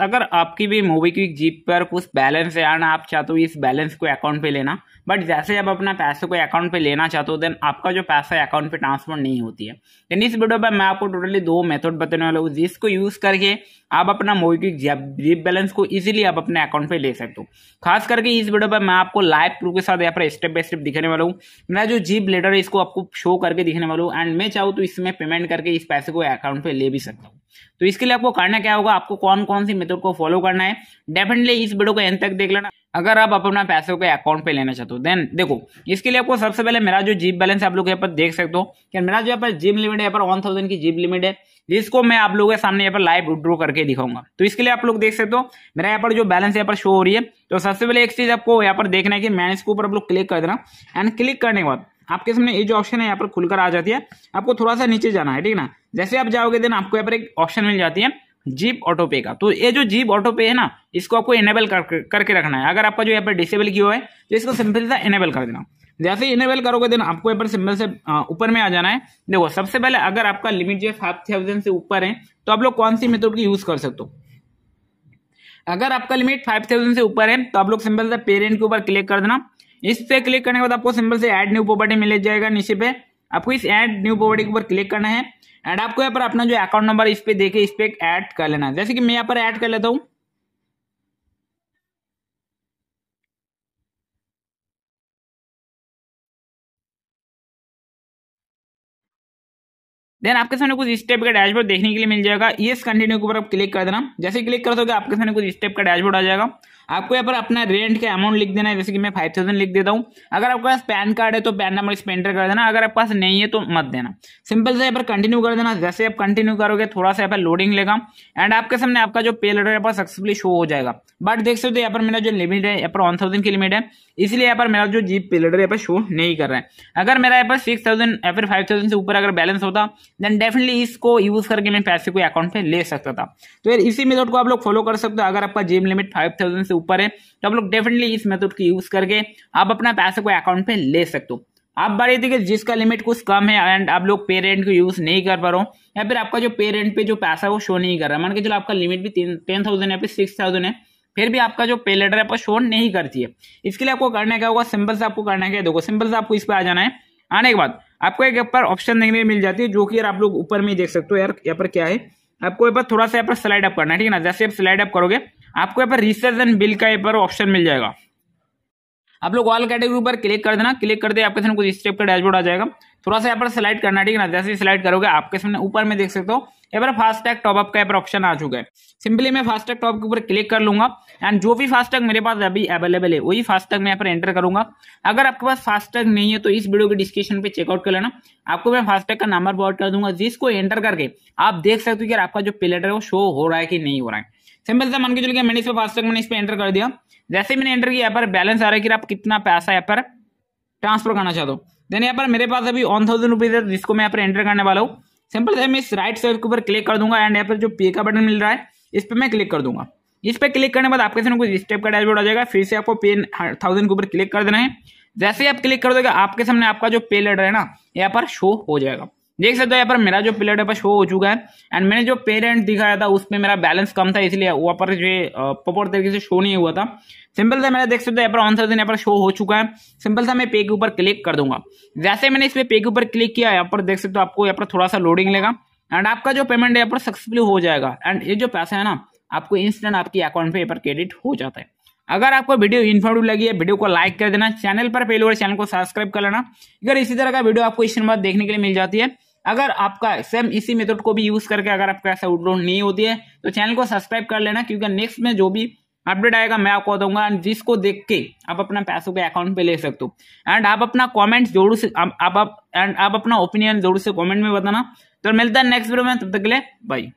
अगर आपकी भी मोबीक्विक जीप पर कुछ बैलेंस है ना आप चाहते हो इस बैलेंस को अकाउंट पे लेना बट जैसे आप अपना पैसे को अकाउंट पे लेना चाहते हो देन आपका जो पैसा है अकाउंट पे ट्रांसफर नहीं होती है देन इस वीडियो पर मैं आपको टोटली दो मेथड बताने वाला हूँ जिसको यूज करके आप अपना मोबीक्विक जीप बैलेंस को इजीली आप अपने अकाउंट पे ले सकते हो खास करके इस वीडियो पर मैं आपको लाइव प्रूफ के साथ यहाँ पर स्टेप बाय स्टेप दिखाने वाला हूँ मेरा जो जीप लेटर है इसको आपको शो करके दिखाने वाला हूँ एंड मैं चाहूँ तो इसमें पेमेंट करके इस पैसे को अकाउंट पे ले भी सकता हूँ तो इसके लिए आपको करना क्या होगा आपको कौन कौन सी मेथड को फॉलो करना है डेफिनेटली इस वीडियो को एंड तक देख लेना अगर आप अपना पैसों के अकाउंट पे लेना चाहते हो देन देखो इसके लिए आपको सबसे पहले मेरा जो जीप बैलेंस आप लोग यहाँ पर देख सकते हो कि मेरा जो यहाँ पर जीप लिमिट है यहाँ पर वन थाउजेंड की जीप लिमिट है जिसको मैं आप लोगों के सामने यहाँ पर लाइव विड्रो करके दिखाऊंगा तो इसके लिए आप लोग देख सकते हो मेरा यहाँ पर जो बैलेंस यहाँ पर शो हो रही है तो सबसे पहले एक चीज आपको यहाँ पर देखना है कि मैंने इसके ऊपर आप लोग क्लिक कर देना एंड क्लिक करने के बाद आपके सामने ये जो ऑप्शन है यहाँ पर खुलकर आ जाती है आपको थोड़ा सा नीचे जाना है ठीक है ना जैसे आप जाओगे देन आपको यहाँ पर एक ऑप्शन मिल जाती है जीप ऑटो पे का तो ये जो जीप ऑटो पे है ना इसको आपको इनेबल कर, कर, करके रखना है अगर आपका जो यहाँ पर डिसेबल किया है तो इसको सिंपल से इनेबल कर देना जैसे इनेबल करोगे देन आपको यहाँ पर सिंपल से ऊपर में आ जाना है देखो सबसे पहले अगर आपका लिमिट जो है फाइव थाउजेंड से ऊपर है तो आप लोग कौन सी मेथड की यूज कर सकते हो अगर आपका लिमिट फाइव थाउजेंड से ऊपर है तो आप लोग सिंपल से पेरेंट के ऊपर क्लिक कर देना इस पे क्लिक करने के बाद आपको सिंपल से ऐड न्यू प्रॉपर्टी मिल जाएगा नीचे पे आपको इस ऐड न्यू प्रॉपर्टी के ऊपर क्लिक करना है एंड आपको यहाँ पर अपना जो अकाउंट नंबर इस पे देखे इस पे ऐड कर लेना है जैसे कि मैं यहाँ पर ऐड कर लेता हूँ देन आपके सामने कुछ इस टाइप का डैशबोर्ड देखने के लिए मिल जाएगा ये कंटिन्यू के ऊपर आप क्लिक कर देना जैसे क्लिक कर दोगे आपके सामने कुछ इस टाइप का डैशबोर्ड आ जाएगा आपको यहाँ पर अपना रेंट का अमाउंट लिख देना है जैसे कि मैं फाइव थाउजेंड लिख देता हूँ अगर आपके पास पैन कार्ड है तो पैन नंबर इस पेंटर कर देना अगर आपके पास नहीं है तो मत देना सिंपल से यहाँ पर कंटिन्यू कर देना जैसे आप कंटिन्यू करोगे थोड़ा सा यहाँ पर लोडिंग लेगा एंड आपके सामने आपका जो पे लेटर यहाँ पर सक्सेसफुली शो हो जाएगा बट देख सकते हो यहाँ पर मेरा जो लिमिट है यहाँ पर वन थाउजेंड की लिमिट है इसलिए यहाँ पर मेरा जो जी पे लेटर यहाँ पर शो नहीं कर रहा है अगर मेरा यहाँ पर सिक्स थाउजेंड या फिर फाइव थाउजेंड से ऊपर अगर बैलेंस होता देन डेफिनेटली इसको यूज करके मैं पैसे को अकाउंट पर ले सकता था तो यार इसी मेथड को आप लोग फॉलो कर सकते हो अगर आपका जिम लिमिट फाइव थाउजेंड से ऊपर है तो आप लोग डेफिनेटली इस मेथड को यूज करके आप अपना पैसा को अकाउंट पे ले सकते हो आप बारी देखिए जिसका लिमिट कुछ कम है एंड आप लोग पेरेंट को यूज नहीं कर पा रहे हो या फिर आपका जो पेरेंट पे जो पैसा वो शो नहीं कर रहा है मान के चलो आपका लिमिट भी टेन थाउजेंड या फिर सिक्स थाउजेंड है फिर भी आपका जो पे लेटर है शो नहीं करती है इसके लिए आपको करना क्या होगा सिंपल से आपको करना क्या देखो सिंपल से आपको इस पर आ जाना है आने के बाद आपको एक ऊपर ऑप्शन देखने को मिल जाती है जो कि यार आप लोग ऊपर में देख सकते हो यार यहाँ पर क्या है आपको यहाँ पर थोड़ा सा यहाँ पर स्लाइड अप करना है ठीक है ना जैसे आप स्लाइड अप करोगे आपको यहाँ पर रिसर्च एंड बिल का यहाँ पर ऑप्शन मिल जाएगा आप लोग ऑल कैटेगरी पर क्लिक कर देना क्लिक करते आपके सामने कुछ इस टाइप का डैशबोर्ड आ जाएगा थोड़ा सा यहाँ पर सिलेक्ट करना ठीक है ना जैसे सिलेक्ट करोगे आपके सामने ऊपर में देख सकते हो यहाँ पर फास्टैग टॉपअप का यहाँ पर ऑप्शन आ चुका है सिंपली मैं फास्टैग टॉप के ऊपर क्लिक कर लूंगा एंड जो भी फास्टैग मेरे पास अभी अवेलेबल है वही फास्टैग मैं यहाँ पर एंटर करूंगा अगर आपके पास फास्टैग नहीं है तो इस वीडियो के डिस्क्रिप्शन पे चेकआउट कर लेना आपको मैं फास्टैग का नंबर फॉरवर्ड कर दूंगा जिसको एंटर करके आप देख सकते हो कि आपका जो पिलेटर है वो शो हो रहा है कि नहीं हो रहा है सिंपल सा मान के चलिए मैंने इस पर फास्ट मैंने इस पर एंटर कर दिया जैसे मैंने एंटर किया यहाँ पर बैलेंस आ रहा है कि आप कितना पैसा यहाँ पर ट्रांसफर करना चाहते हो देन यहाँ पर मेरे पास अभी वन थाउजेंड रुपीज़ है जिसको मैं यहाँ पर एंटर करने वाला हूँ सिंपल से मैं इस राइट साइड के ऊपर क्लिक कर दूंगा एंड यहाँ पर जो पे का बटन मिल रहा है इस पर मैं क्लिक कर दूंगा इस पर क्लिक करने के बाद आपके सामने कुछ इस टाइप का डैशबोर्ड आ जाएगा फिर से आपको पे थाउजेंड के ऊपर क्लिक कर देना है जैसे ही आप क्लिक कर दोगे आपके सामने आपका जो पे लेटर है ना यहाँ पर शो हो जाएगा देख सकते हो यहाँ पर मेरा जो पिलर है पर शो हो चुका है एंड मैंने जो पेरेंट दिखाया था उसमें मेरा बैलेंस कम था इसलिए वहाँ पर जो प्रॉपर तरीके से शो नहीं हुआ था सिंपल था मेरा देख सकते हो यहाँ पर ऑन देने यहाँ पर शो हो चुका है सिंपल था मैं पे के ऊपर क्लिक कर दूंगा जैसे मैंने इस पे के ऊपर क्लिक किया यहाँ पर देख सकते हो आपको यहाँ पर थोड़ा सा लोडिंग लेगा एंड आपका जो पेमेंट है यहाँ पर सक्सेसफुल हो जाएगा एंड ये जो पैसा है ना आपको इंस्टेंट आपके अकाउंट में यहाँ पर क्रेडिट हो जाता है अगर आपको वीडियो इन्फॉर्मेटिव लगी है वीडियो को लाइक कर देना चैनल पर पहले और चैनल को सब्सक्राइब कर लेना अगर इसी तरह का वीडियो आपको इस बाद देखने के लिए मिल जाती है अगर आपका सेम इसी मेथड को भी यूज करके अगर आपका ऐसा डाउनलोड नहीं होती है तो चैनल को सब्सक्राइब कर लेना क्योंकि नेक्स्ट में जो भी अपडेट आएगा मैं आपको दूंगा एंड जिसको देख के आप अपना पैसों के अकाउंट पे ले सकते हो एंड आप अपना कमेंट जरूर से आप आप एंड आप अपना ओपिनियन जरूर से कमेंट में बताना तो मिलता है नेक्स्ट वीडियो में तब तक के लिए बाई